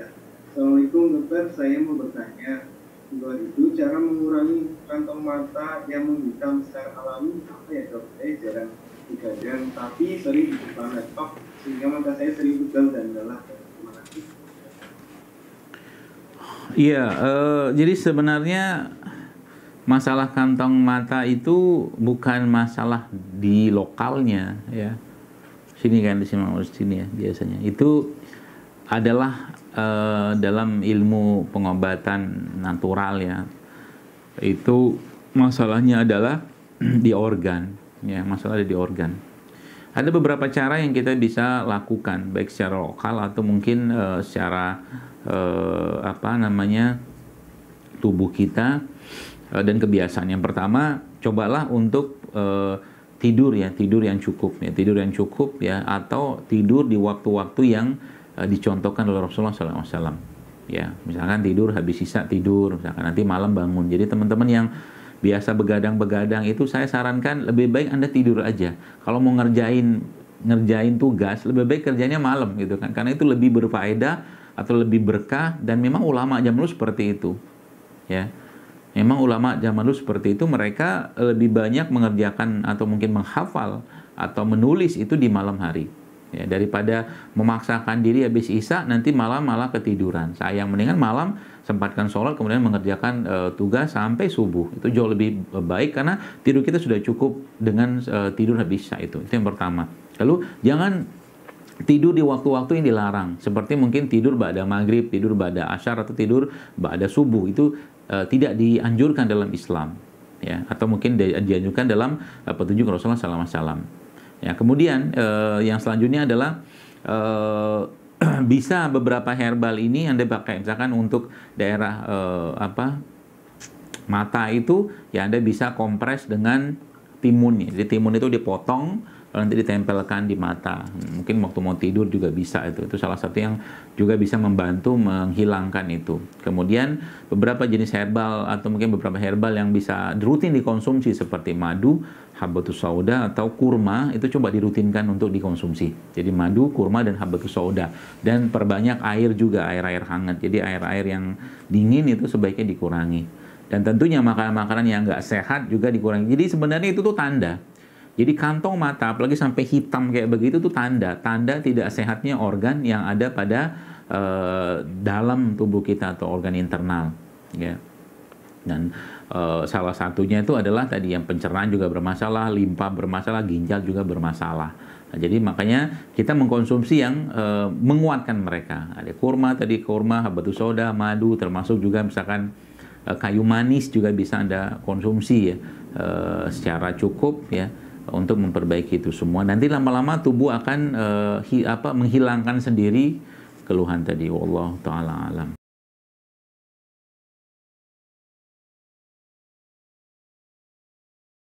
Iya. Assalamualaikum dokter, saya mau bertanya. Dua itu cara mengurangi kantong mata yang menghitam secara alami apa ya dok? Saya jarang begadang, tapi sering di depan laptop sehingga mata saya sering pegal dan lelah. Terima kasih. Iya, uh, jadi sebenarnya masalah kantong mata itu bukan masalah di lokalnya ya. Sini kan di sini, sini ya biasanya. Itu adalah uh, dalam ilmu pengobatan natural ya itu masalahnya adalah di organ ya masalah ada di organ ada beberapa cara yang kita bisa lakukan baik secara lokal atau mungkin uh, secara uh, apa namanya tubuh kita uh, dan kebiasaan yang pertama cobalah untuk uh, tidur ya tidur yang cukup ya tidur yang cukup ya atau tidur di waktu-waktu yang Eh, dicontohkan oleh Rasulullah SAW. Ya, misalkan tidur habis sisa tidur, misalkan nanti malam bangun. Jadi teman-teman yang biasa begadang-begadang itu saya sarankan lebih baik Anda tidur aja. Kalau mau ngerjain ngerjain tugas, lebih baik kerjanya malam gitu kan. Karena itu lebih berfaedah atau lebih berkah dan memang ulama zaman dulu seperti itu. Ya. Memang ulama zaman dulu seperti itu mereka lebih banyak mengerjakan atau mungkin menghafal atau menulis itu di malam hari ya daripada memaksakan diri habis isya nanti malam malah ketiduran sayang mendingan malam sempatkan sholat kemudian mengerjakan e, tugas sampai subuh itu jauh lebih baik karena tidur kita sudah cukup dengan e, tidur habis isya itu itu yang pertama lalu jangan tidur di waktu-waktu yang dilarang seperti mungkin tidur pada maghrib tidur pada ashar atau tidur pada subuh itu e, tidak dianjurkan dalam Islam ya atau mungkin dianjurkan dalam petunjuk Rasulullah Wasallam Ya, kemudian eh, yang selanjutnya adalah eh, bisa beberapa herbal ini Anda pakai misalkan untuk daerah eh, apa mata itu ya Anda bisa kompres dengan timun Jadi timun itu dipotong lalu nanti ditempelkan di mata. Mungkin waktu mau tidur juga bisa itu. Itu salah satu yang juga bisa membantu menghilangkan itu. Kemudian beberapa jenis herbal atau mungkin beberapa herbal yang bisa rutin dikonsumsi seperti madu Habatus sauda atau kurma itu coba dirutinkan untuk dikonsumsi. Jadi madu, kurma dan habatus sauda dan perbanyak air juga air-air hangat. Jadi air-air yang dingin itu sebaiknya dikurangi. Dan tentunya makanan-makanan yang nggak sehat juga dikurangi. Jadi sebenarnya itu tuh tanda. Jadi kantong mata apalagi sampai hitam kayak begitu tuh tanda, tanda tidak sehatnya organ yang ada pada uh, dalam tubuh kita atau organ internal, ya. Yeah dan e, salah satunya itu adalah tadi yang pencernaan juga bermasalah, limpa bermasalah, ginjal juga bermasalah. Nah, jadi makanya kita mengkonsumsi yang e, menguatkan mereka. Ada kurma tadi kurma, batu soda, madu, termasuk juga misalkan e, kayu manis juga bisa anda konsumsi ya e, secara cukup ya untuk memperbaiki itu semua. Nanti lama-lama tubuh akan e, hi, apa menghilangkan sendiri keluhan tadi. Wallahu taala alam.